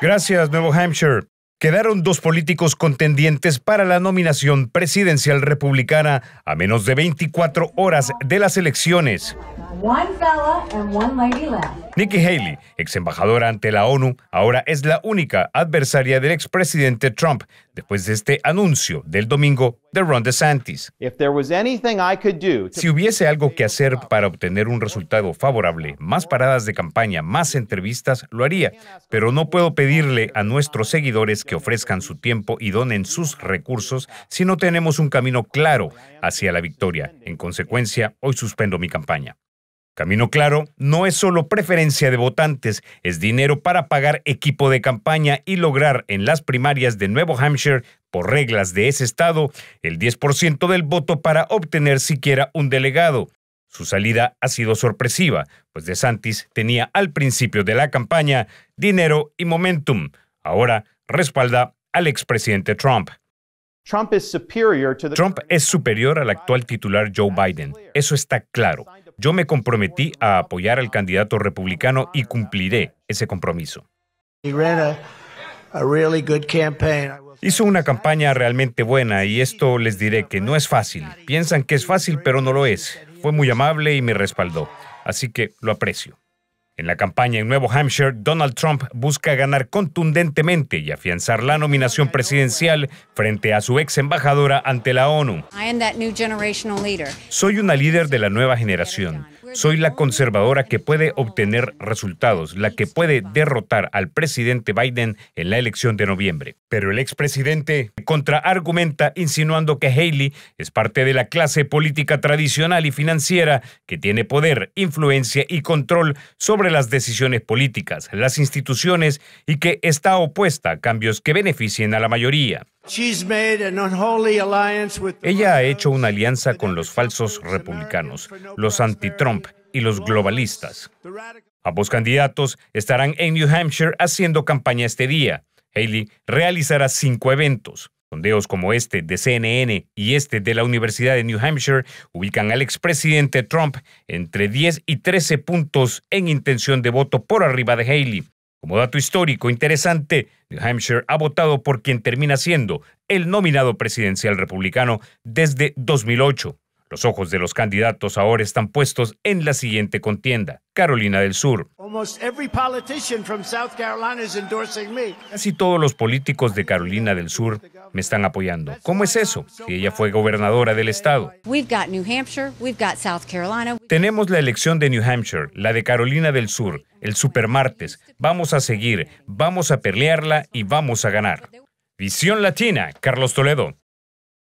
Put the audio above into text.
Gracias, Nuevo Hampshire quedaron dos políticos contendientes para la nominación presidencial republicana a menos de 24 horas de las elecciones. Nikki Haley, ex embajadora ante la ONU, ahora es la única adversaria del expresidente Trump después de este anuncio del domingo de Ron DeSantis. Si hubiese algo que hacer para obtener un resultado favorable, más paradas de campaña, más entrevistas, lo haría, pero no puedo pedirle a nuestros seguidores que ofrezcan su tiempo y donen sus recursos si no tenemos un camino claro hacia la victoria. En consecuencia, hoy suspendo mi campaña. Camino Claro no es solo preferencia de votantes, es dinero para pagar equipo de campaña y lograr en las primarias de Nuevo Hampshire, por reglas de ese estado, el 10% del voto para obtener siquiera un delegado. Su salida ha sido sorpresiva, pues DeSantis tenía al principio de la campaña dinero y momentum. Ahora respalda al expresidente Trump. Trump es superior al actual titular Joe Biden. Eso está claro. Yo me comprometí a apoyar al candidato republicano y cumpliré ese compromiso. Hizo una campaña realmente buena y esto les diré que no es fácil. Piensan que es fácil, pero no lo es. Fue muy amable y me respaldó. Así que lo aprecio. En la campaña en Nuevo Hampshire, Donald Trump busca ganar contundentemente y afianzar la nominación presidencial frente a su ex embajadora ante la ONU. Soy una líder de la nueva generación. Soy la conservadora que puede obtener resultados, la que puede derrotar al presidente Biden en la elección de noviembre. Pero el expresidente contraargumenta insinuando que Haley es parte de la clase política tradicional y financiera que tiene poder, influencia y control sobre las decisiones políticas, las instituciones y que está opuesta a cambios que beneficien a la mayoría. Ella ha hecho una alianza con los falsos republicanos, los anti-Trump y los globalistas. Ambos candidatos estarán en New Hampshire haciendo campaña este día. Haley realizará cinco eventos. Condeos como este de CNN y este de la Universidad de New Hampshire ubican al expresidente Trump entre 10 y 13 puntos en intención de voto por arriba de Haley. Como dato histórico interesante, New Hampshire ha votado por quien termina siendo el nominado presidencial republicano desde 2008. Los ojos de los candidatos ahora están puestos en la siguiente contienda, Carolina del Sur. Casi todos los políticos de Carolina del Sur me están apoyando. ¿Cómo es eso? Si ella fue gobernadora del estado. Tenemos la elección de New Hampshire, la de Carolina del Sur, el supermartes. Vamos a seguir, vamos a pelearla y vamos a ganar. Visión Latina, Carlos Toledo.